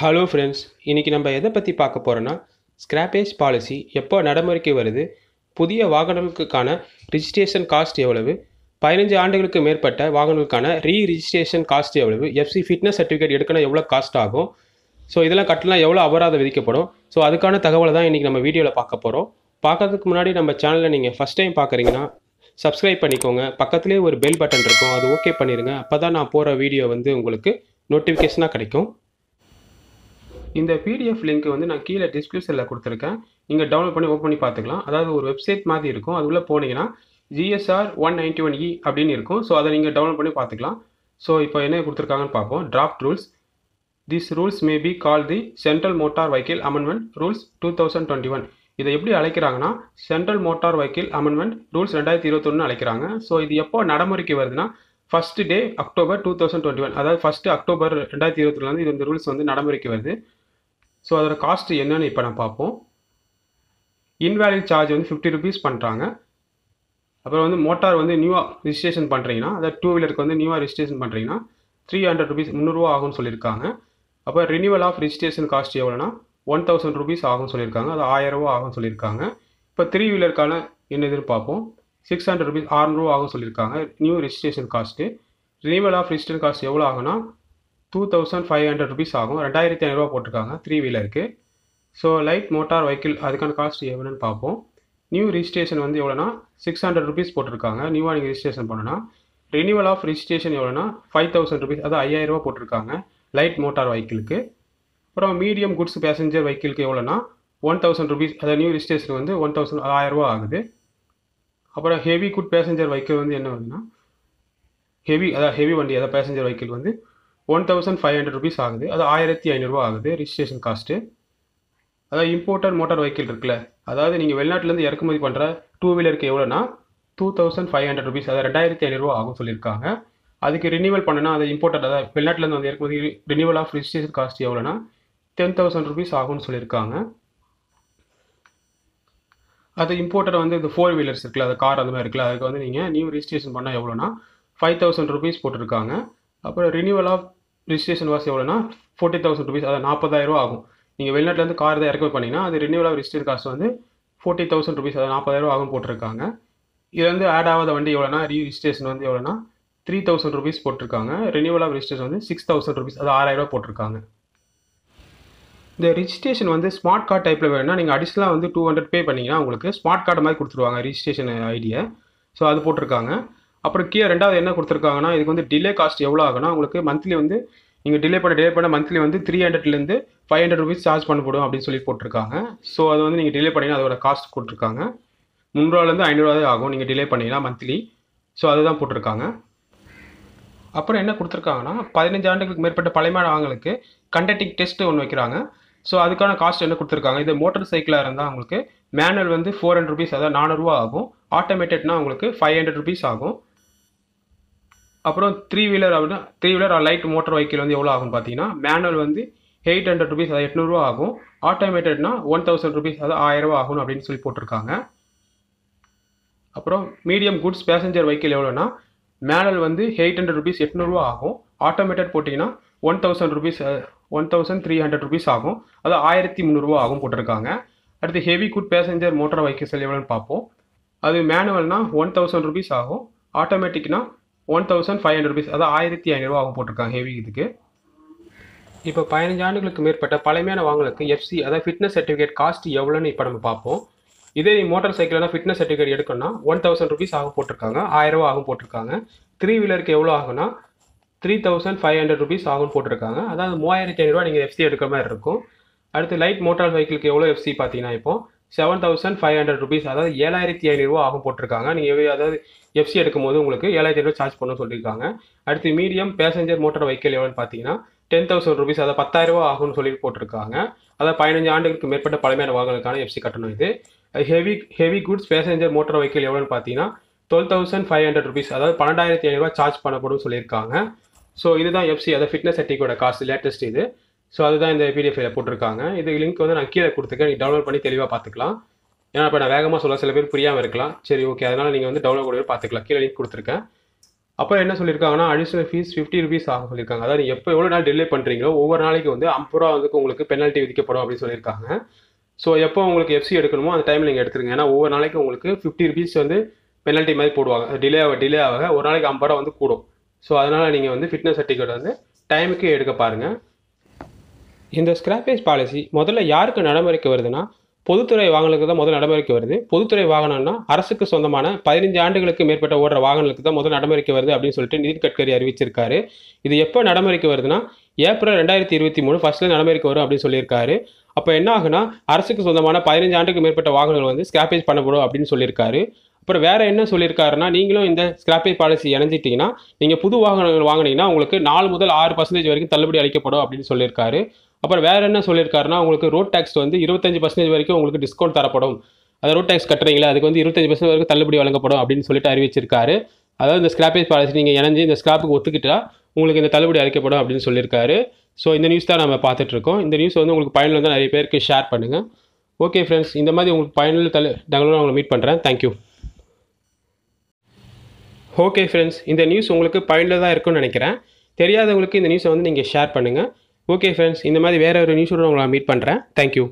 hello friends இன்றைக்கி நம்ம எதை பற்றி பார்க்க போகிறோன்னா ஸ்க்ராப்பேஜ் பாலிசி எப்போ நடைமுறைக்கு வருது புதிய வாகனங்களுக்கான ரிஜிஸ்ட்ரேஷன் காஸ்ட் எவ்வளவு பதினஞ்சு ஆண்டுகளுக்கு மேற்பட்ட வாகனங்களுக்கான ரீ ரிஜிஸ்ட்ரேஷன் காஸ்ட் எவ்வளவு எஃப்சி ஃபிட்னஸ் சர்டிஃபிகேட் எடுக்கணும் எவ்வளோ காஸ்ட் ஆகும் ஸோ இதெல்லாம் கட்டலாம் எவ்வளோ அபராதம் விதிக்கப்படும் ஸோ அதுக்கான தகவலை தான் இன்றைக்கி நம்ம வீடியோவில் பார்க்க போகிறோம் பார்க்கறதுக்கு முன்னாடி நம்ம சேனலில் நீங்கள் ஃபஸ்ட் டைம் பார்க்குறீங்கன்னா சப்ஸ்கிரைப் பண்ணிக்கோங்க பக்கத்துலேயே ஒரு பெல் பட்டன் இருக்கும் அது ஓகே பண்ணிடுங்க அப்போ தான் நான் போகிற வீடியோ வந்து உங்களுக்கு நோட்டிஃபிகேஷனாக கிடைக்கும் இந்த பிடிஎஃப் லிங்க் வந்து நான் கீழே டிஸ்கிரிப்ஷனில் கொடுத்துருக்கேன் நீங்கள் டவுன்லோட் பண்ணி ஓப்பன் பண்ணி பார்த்துக்கலாம் அதாவது ஒரு வெப்சைட் மாதிரி இருக்கும் அதுக்குள்ளே போனீங்கன்னா GSR one ninety one E அப்படின்னு இருக்கும் ஸோ அதை நீங்கள் டவுன்லோட் பண்ணி பார்த்துக்கலாம் ஸோ இப்போ என்ன கொடுத்துருக்காங்கன்னு பார்ப்போம் draft rules this rules may be call the central motor vehicle amendment rules two thousand twenty one இதை எப்படி அழைக்கிறாங்கன்னா central motor vehicle amendment rules ரெண்டாயிரத்தி இருபத்தொன்னு அழைக்கிறாங்க ஸோ இது எப்போ நடைமுறைக்கு வருதுன்னா first day October two thousand twenty one அதாவது ஃபஸ்ட்டு அக்டோபர் ரெண்டாயிரத்தி இருபத்தொன்னு இது இந்த ரூல்ஸ் வந்து நடைமுறைக்கு வருது ஸோ அதோட காஸ்ட் என்னென்னு இப்போ நான் பார்ப்போம் இன்வேலிட் சார்ஜ் வந்து ஃபிஃப்டி ருபீஸ் பண்ணுறாங்க அப்புறம் வந்து மோட்டார் வந்து நியூவாக ரிஜிஸ்ட்ரேஷன் பண்ணுறீங்கன்னா அதாவது டூ வீலருக்கு வந்து நியூவாக ரிஜிஸ்ட்ரேஷன் பண்ணுறீங்கன்னா த்ரீ ஹண்ட்ரட் ருபீஸ் முந்நூறுரூவா ஆகும்னு சொல்லியிருக்காங்க அப்போ ரினியூவல் ஆஃப் ரிஜிஸ்ட்ரேஷன் காஸ்ட் எவ்வளோனா ஒன் தௌசண்ட் ருபீஸ் ஆகும்னு சொல்லியிருக்காங்க அது ஆயிரரூவா ஆகும்னு சொல்லியிருக்காங்க இப்போ த்ரீ வீலருக்கான என்னதுன்னு பார்ப்போம் சிக்ஸ் ஹண்ட்ரட் ருபீஸ் ஆறுநூறுவா ஆகும் சொல்லியிருக்காங்க new registration cost renewal of registration cost எவ்வளோ ஆகுனா two thousand five hundred rupees ஆகும் ரெண்டாயிரத்தி ஐநூறுரூவா போட்டிருக்காங்க த்ரீ வீலருக்கு ஸோ லைட் மோட்டார் வெஹிக்கிள் அதுக்கான காஸ்ட் எவ்வளோன்னு பார்ப்போம் நியூ ரிஜிஸ்ட்ரேஷன் வந்து எவ்வளோனா சிக்ஸ் ஹண்ட்ரட் ருபீஸ் போட்டிருக்காங்க நியூவாக நீங்கள் ரிஜிஸ்ட்ரேஷன் போனோன்னா ரினியூவல் ஆஃப் ரிஜிஸ்ட்ரேஷன் எவ்வளோனா ஃபைவ் தௌசண்ட் ருபீஸ் அது ஐயாயிரரூபா போட்டிருக்காங்க லைட் மோட்டார் வெஹிக்கிளுக்கு அப்புறம் மீடியம் குட்ஸ் பேசஞ்சர் வெஹிக்கிளுக்கு எவ்வளோனா ஒன் தௌசண்ட் ருபீஸ் அதாவது நியூ ரிஜிஸ்ட்ரேஷன் வந்து ஒன் தௌசண்ட் ஆயிரரூபா ஆகுது அப்புறம் ஹெவி குட் பேசஞ்சர் வெஹிக்கிள் வந்து என்ன வருதுன்னா ஹெவி அதாவது ஹெவி வண்டி அதாவது பேசஞ்சர் வெஹிக்கிள் வந்து one thousand five hundred rupees ஆகுது அது ஆயிரத்தி ஐநூறுரூவா ஆகுது ரிஜிஸ்ட்ரேஷன் காஸ்ட்டு அதாவது இம்போர்ட்டட் மோட்டார் வெஹிக்கிள் இருக்குல்ல அதாவது நீங்கள் வெளிநாட்டிலேருந்து இறக்குமதி பண்ணுற டூ வீலருக்கு எவ்வளோனா two thousand five hundred rupees அதாவது ரெண்டாயிரத்தி ஐநூறுரூவா ஆகும் சொல்லியிருக்காங்க அதுக்கு ரினியூவல் பண்ணனா அது இம்போர்ட்டட் அதாவது வெளிநாட்டிலேருந்து வந்து இறக்குமதி ரினியூவல் ஆஃப் ரிஜிஸ்ட்ரேஷன் காஸ்ட் எவ்வளோனா டென் தௌசண்ட் ருபீஸ் ஆகும்னு சொல்லியிருக்காங்க அது இம்போர்ட்டட் வந்து இந்த ஃபோர் வீலர்ஸ் இருக்குல்ல அது கார் அந்த மாதிரி இருக்குல்ல அதுக்கு வந்து நீங்கள் நியூ ரிஜிஸ்ட்ரேஷன் பண்ணால் எவ்வளோனா ஃபைவ் தௌசண்ட் ருபீஸ் போட்டிருக்காங்க அப்புறம் ரினியூவல் ஆஃப் ரிஜிஸ்ட்ரேஷன் வாசி எவ்வளோனா ஃபோர்ட்டி தௌசண்ட் ருபீஸ் அதாவது நாற்பதாயிரரூவா ஆகும் நீங்கள் வெளிநாட்டிலேருந்து கார் தான் இறக்கி பண்ணிங்கன்னா அது ரினியூவல் ஆஃப் ரிஜிஸ்டர் காசு வந்து ஃபோர்ட்டி தௌசண்ட் ருபீஸ் அதாவது நாற்பதாயிரரூவா ஆகும் போட்டிருக்காங்க இதில் வந்து ஆட் ஆகாத வண்டி எவ்வளோனா ரீ ரிஜிஸ்ட்ரேஷன் வந்து எவ்வளோனா த்ரீ தௌசண்ட் ருபீஸ் போட்டிருக்காங்க ரினியூவல் ஆஃப் ரிஜிஸ்ட்ரேஷன் வந்து சிக்ஸ் தௌசண்ட் ருபீஸ் அது ஆறாயிரரூவா போட்டிருக்காங்க இந்த ரிஜிஸ்ட்ரேஷன் வந்து ஸ்மார்ட் கார்டு டைப்பில் வேணும்னா நீங்கள் அடிஷ்னலாக வந்து டூ ஹண்ட்ரட் பே பண்ணிங்கன்னா உங்களுக்கு ஸ்மார்ட் கார்டு மாதிரி கொடுத்துருவாங்க ரிஜிஸ்ட்ரேஷன் ஐடியை ஸோ அது போட்டிருக்காங்க அப்புறம் கீழே ரெண்டாவது என்ன கொடுத்துருக்காங்கன்னா இதுக்கு வந்து டிலே காஸ்ட் எவ்வளோ ஆகுனா உங்களுக்கு மந்த்லி வந்து நீங்கள் டிலே பண்ண டிலே பண்ண மந்த்லி வந்து த்ரீ ஹண்ட்ரட்லேருந்து ஃபைவ் ஹண்ட்ரட் ருபீஸ் சார்ஜ் பண்ணப்படும் அப்படின்னு சொல்லி போட்டிருக்காங்க ஸோ அது வந்து நீங்கள் டிலே பண்ணிங்கன்னா அதோட காஸ்ட் கொடுத்துருக்காங்க முந்நூறுவாலேருந்து ஐநூறுரூவா ஆகும் நீங்கள் டிலே பண்ணிங்கன்னா மந்த்லி ஸோ அதுதான் போட்டிருக்காங்க அப்புறம் என்ன கொடுத்துருக்காங்கன்னா பதினஞ்சு ஆண்டுகளுக்கு மேற்பட்ட பழமையானவங்களுக்கு கண்டக்டிங் டெஸ்ட் ஒன்று வைக்கிறாங்க ஸோ அதுக்கான காஸ்ட் என்ன கொடுத்துருக்காங்க இது மோட்டர் சைக்கிளாக இருந்தால் உங்களுக்கு மேனுவல் வந்து ஃபோர் ஹண்ட்ரட் ருபீஸ் அதாவது நானூறுரூவா ஆகும் ஆட்டோமேட்டட்னா உங்களுக்கு ஃபைவ் ஹண்ட்ரட் ருபீஸ் ஆகும் அப்புறம் த்ரீ வீலர் அப்படின்னா three wheeler light motor vehicle வந்து எவ்வளோ ஆகும் பார்த்தீங்கன்னா மேனுவல் வந்து எயிட் ஹண்ட்ரட் ருபீஸ் அது எட்நூறுவா ஆகும் ஆட்டோமேட்டட்னா ஒன் தௌசண்ட் ருபீஸ் ஆயிரம் ரூபா ஆகும் அப்படின்னு சொல்லி போட்டிருக்காங்க அப்புறம் மீடியம் குட்ஸ் பேசஞ்சர் வெஹிக்கிள் எவ்வளோனா மேனுவல் வந்து எயிட் ஹண்ட்ரட் ருபீஸ் எட்நூறுவா ஆகும் ஆட்டோமேட்டட் போட்டிங்கன்னா one thousand rupees one thousand three hundred rupees ஆகும் அது ஆயிரத்தி முந்நூறுரூவா ஆகும் போட்டிருக்காங்க அடுத்து heavy good passenger motor vehicles எவ்வளோன்னு பார்ப்போம் அது மேனுவல்னால் ஒன் தௌசண்ட் ருபீஸ் ஆகும் ஆட்டோமேட்டிக்னால் one thousand five hundred rupees அதாவது ஆயிரத்தி ஐநூறுரூவா ஆகும் போட்டிருக்காங்க ஹெவி இதுக்கு இப்போ பதினஞ்சு ஆண்டுகளுக்கு மேற்பட்ட பழமையான வாங்கலுக்கு எஃப்சி அதாவது ஃபிட்னஸ் சர்டிஃபிகேட் காஸ்ட் எவ்வளோன்னு இப்போ நம்ம பார்ப்போம் இதே நீ மோட்டார் சைக்கிள்னா ஃபிட்னஸ் சர்டிஃபிகேட் எடுக்கணும்னா ஒன் தௌசண்ட் ருபீஸ் ஆகும் போட்டிருக்காங்க ஆயிரரூவா ஆகும் போட்டிருக்காங்க த்ரீ வீலருக்கு எவ்வளோ ஆகும்னா three thousand five hundred rupees ஆகும் போட்டிருக்காங்க அதாவது மூவாயிரத்தி ஐநூறுரூவா நீங்கள் எஃப்சி எடுக்கிற மாதிரி இருக்கும் அடுத்து லைட் மோட்டார் சைக்கிளுக்கு எவ்வளோ எஃப்சி பார்த்தீங்கன்னா இப்போ seven thousand five hundred rupees அதாவது ஏழாயிரத்தி ஐநூறுரூவா ஆகும் போட்டிருக்காங்க நீங்கள் அதாவது எஃப்சி எடுக்கும் போது உங்களுக்கு ஏழாயிரத்தி ஐநூறு சார்ஜ் பண்ண சொல்லியிருக்காங்க அடுத்து மீடியம் பேசஞ்சர் மோட்டார் வெஹிக்கல் எவ்வளோன்னு பார்த்தீங்கன்னா டென் தௌசண்ட் ருபீஸ் அதாவது பத்தாயிரரூவா ஆகும்னு சொல்லி போட்டிருக்காங்க அதாவது பதினஞ்சு ஆண்டுகளுக்கு மேற்பட்ட பழமையான வாகனங்களுக்கான எஃப்சி கட்டணம் இது heavy heavy goods passenger motor vehicle எவ்வளோன்னு பார்த்தீங்கன்னா twelve thousand five hundred rupees அதாவது பன்னெண்டாயிரத்தி ஐநூறுரூவா சார்ஜ் பண்ணப்படும் சொல்லியிருக்காங்க ஸோ இதுதான் எஃப்சி அதாவது ஃபிட்னஸ் சர்டிஃபிகேட்டோட காஸ்ட் லேட்டஸ்ட் இது ஸோ அதுதான் இந்த பிடிஎஃப்ல போட்டிருக்காங்க இது லிங்க் வந்து நான் கீழே கொடுத்துருக்கேன் நீங்கள் டவுன்லோட் பண்ணி தெளிவாக பார்த்துக்கலாம் ஏன்னா இப்போ நான் வேகமாக சொல்ல சில பேர் புரியாமல் இருக்கலாம் சரி ஓகே அதனால் நீங்கள் வந்து டவுன்லோட் கூட பார்த்துக்கலாம் கீழே லிங்க் கொடுத்துருக்கேன் அப்புறம் என்ன சொல்லியிருக்காங்கன்னா அடிஷனல் ஃபீஸ் ஃபிஃப்டி ருபீஸ் ஆக சொல்லியிருக்காங்க அதாவது எப்போ எவ்வளோ நாள் டிலே பண்ணுறீங்களோ ஒவ்வொரு நாளைக்கு வந்து ஐம்பது ரூபா வந்து உங்களுக்கு பெனால்ட்டி விதிக்கப்படும் அப்படின்னு சொல்லியிருக்காங்க ஸோ எப்போ உங்களுக்கு எஃப்சி எடுக்கணுமோ அந்த டைமில் நீங்கள் எடுத்துருங்க ஏன்னா ஒவ்வொரு நாளைக்கு உங்களுக்கு ஃபிஃப்டி ருபீஸ் வந்து பெனால்ட்டி மாதிரி போடுவாங்க டிலே ஆக டிலே ஆக ஒரு நாளைக்கு ஐம்பது ரூபா வந்து கூடும் ஸோ அதனால் நீங்கள் வந்து ஃபிட்னஸ் சர்டிஃபிகேட் வந்து டைமுக்கு எடுக்க பாருங்கள் இந்த ஸ்கிராப்பேஜ் பாலிசி முதல்ல யாருக்கு நடைமுறைக்கு வருதுன்னா பொதுத்துறை வாகனங்களுக்கு தான் முதல் நடைமுறைக்கு வருது பொதுத்துறை வாகனம்னா அரசுக்கு சொந்தமான பதினஞ்சு ஆண்டுகளுக்கு மேற்பட்ட ஓடுற வாகனங்களுக்கு தான் முதல் நடைமுறைக்கு வருது அப்படின்னு சொல்லிட்டு நிதின் கட்கரி அறிவிச்சிருக்காரு இது எப்போ நடைமுறைக்கு வருதுன்னா ஏப்ரல் ரெண்டாயிரத்தி இருபத்தி மூணு ஃபர்ஸ்ட்ல நடைமுறைக்கு வரும் அப்படின்னு சொல்லியிருக்காரு அப்போ என்ன ஆகுனா அரசுக்கு சொந்தமான பதினஞ்சு ஆண்டுக்கு மேற்பட்ட வாகனங்கள் வந்து ஸ்கிராப்பேஜ் பண்ணப்படும் அப்படின்னு சொல்லியிருக்காரு அப்புறம் வேறு என்ன சொல்லியிருக்காருன்னா நீங்களும் இந்த ஸ்கிராப்பே பாலிசி இணைஞ்சிட்டிங்கன்னா நீங்கள் புது வாகனங்கள் வாங்கினீங்கன்னா உங்களுக்கு நாலு முதல் ஆறு பர்சன்டேஜ் வரைக்கும் தள்ளுபடி அளிக்கப்படும் அப்படின்னு சொல்லியிருக்காரு அப்புறம் வேறு என்ன சொல்லியிருக்காருன்னா உங்களுக்கு ரோட் டேக்ஸ் வந்து இருபத்தஞ்சு பர்சன்டேஜ் வரைக்கும் உங்களுக்கு டிஸ்கவுண்ட் தரப்படும் அதை ரோட் டேக்ஸ் கட்டுறீங்களா அதுக்கு வந்து இருபத்தஞ்சு பர்சன்ட் வரைக்கும் தள்ளுபடி வழங்கப்படும் அப்படின்னு சொல்லிட்டு அறிவிச்சிருக்காரு அதாவது இந்த ஸ்கிராப்பேஜ் பாலிசி நீங்கள் இணைஞ்சு இந்த ஸ்கிராப்புக்கு ஒத்துக்கிட்டா உங்களுக்கு இந்த தள்ளுபடி அளிக்கப்படும் அப்படின்னு சொல்லியிருக்காரு ஸோ இந்த நியூஸ் தான் நம்ம பார்த்துட்ருக்கோம் இந்த நியூஸ் வந்து உங்களுக்கு பயனில் வந்து நிறைய பேருக்கு ஷேர் பண்ணுங்கள் ஓகே ஃப்ரெண்ட்ஸ் இந்த மாதிரி உங்களுக்கு பயனில் தலை டவுன்லோட் உங்களை மீட் பண்ணுறேன் தேங்க்யூ ஓகே ஃப்ரெண்ட்ஸ் இந்த நியூஸ் உங்களுக்கு தான் இருக்கும்னு நினைக்கிறேன் தெரியாதவங்களுக்கு இந்த நியூஸை வந்து நீங்கள் ஷேர் பண்ணுங்கள் ஓகே ஃப்ரெண்ட்ஸ் இந்த மாதிரி வேறு ஒரு நியூஸோட உங்களை மீட் பண்ணுறேன் தேங்க்யூ